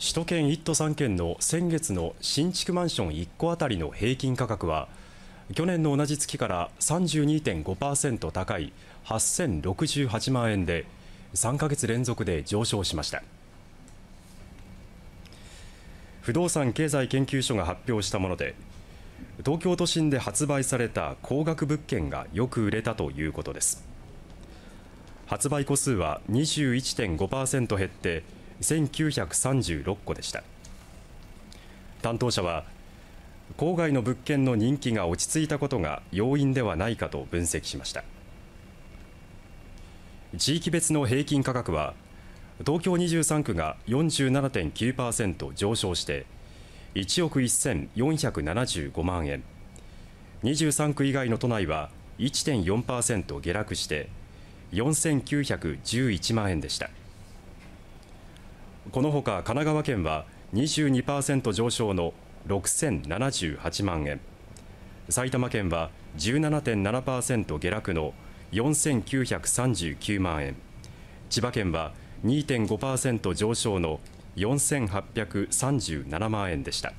首都圏1都3県の先月の新築マンション1戸当たりの平均価格は去年の同じ月から32.5%高い8068万円で3か月連続で上昇しました不動産経済研究所が発表したもので東京都心で発売された高額物件がよく売れたということです発売戸数は21.5%減って1936戸でした担当者は郊外の物件の人気が落ち着いたことが要因ではないかと分析しました地域別の平均価格は東京23区が47.9%上昇して1億1475万円23区以外の都内は1.4%下落して4911万円でした。このほか神奈川県は22％上昇の6078万円埼玉県は17.7％下落の4939万円千葉県は2.5%上昇の4837万円でした。